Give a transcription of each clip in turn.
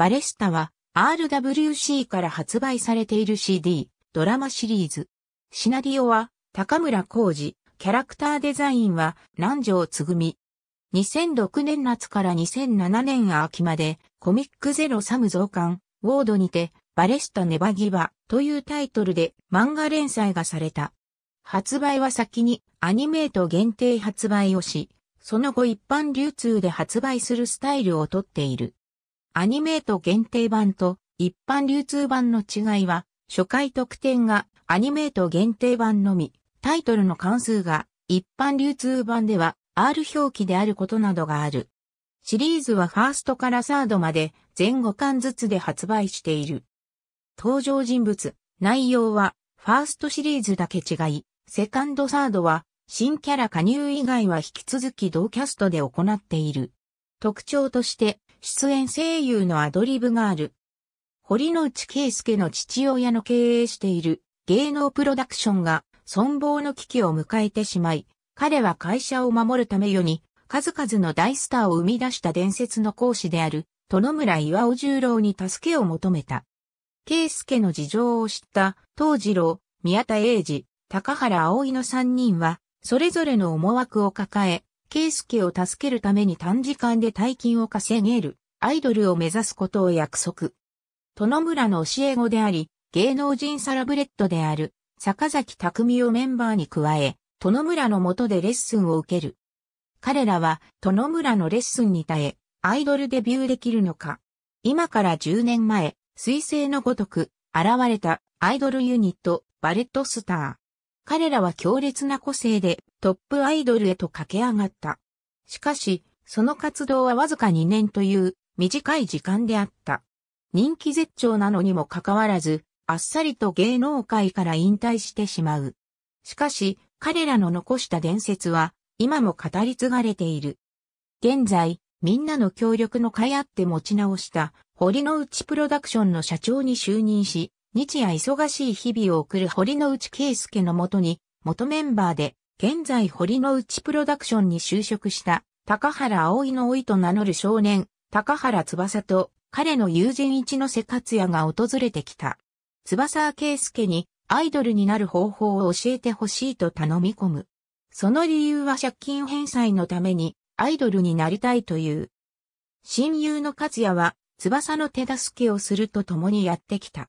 バレスタは RWC から発売されている CD、ドラマシリーズ。シナリオは高村浩二、キャラクターデザインは南條つぐみ。2006年夏から2007年秋までコミックゼロサム増刊、ウォードにてバレスタネバギバというタイトルで漫画連載がされた。発売は先にアニメート限定発売をし、その後一般流通で発売するスタイルをとっている。アニメート限定版と一般流通版の違いは、初回特典がアニメート限定版のみ、タイトルの関数が一般流通版では R 表記であることなどがある。シリーズはファーストからサードまで全5巻ずつで発売している。登場人物、内容はファーストシリーズだけ違い、セカンドサードは新キャラ加入以外は引き続き同キャストで行っている。特徴として出演声優のアドリブがある。堀之内圭介の父親の経営している芸能プロダクションが存亡の危機を迎えてしまい、彼は会社を守るため世に数々の大スターを生み出した伝説の講師である、殿村岩尾十郎に助けを求めた。圭介の事情を知った、藤次郎、宮田英二、高原葵の三人は、それぞれの思惑を抱え、ス介を助けるために短時間で大金を稼げる、アイドルを目指すことを約束。殿村の教え子であり、芸能人サラブレッドである、坂崎匠をメンバーに加え、殿村の下でレッスンを受ける。彼らは、殿村のレッスンに耐え、アイドルデビューできるのか。今から10年前、彗星のごとく、現れたアイドルユニット、バレットスター。彼らは強烈な個性でトップアイドルへと駆け上がった。しかし、その活動はわずか2年という短い時間であった。人気絶頂なのにもかかわらず、あっさりと芸能界から引退してしまう。しかし、彼らの残した伝説は、今も語り継がれている。現在、みんなの協力の会あって持ち直した、堀之内プロダクションの社長に就任し、日夜忙しい日々を送る堀之内圭介のもとに、元メンバーで、現在堀之内プロダクションに就職した、高原葵の老いと名乗る少年、高原翼と、彼の友人一の瀬克也が訪れてきた。翼圭介に、アイドルになる方法を教えてほしいと頼み込む。その理由は借金返済のために、アイドルになりたいという。親友の克也は、翼の手助けをすると共にやってきた。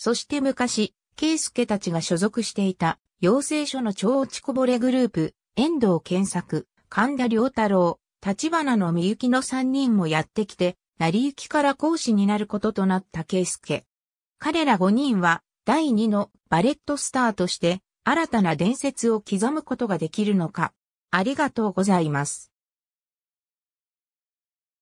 そして昔、圭介たちが所属していた、養成所の超落ちこぼれグループ、遠藤健作、神田良太郎、立花のみゆきの3人もやってきて、成り行きから講師になることとなった圭介。彼ら5人は、第2のバレットスターとして、新たな伝説を刻むことができるのか。ありがとうございます。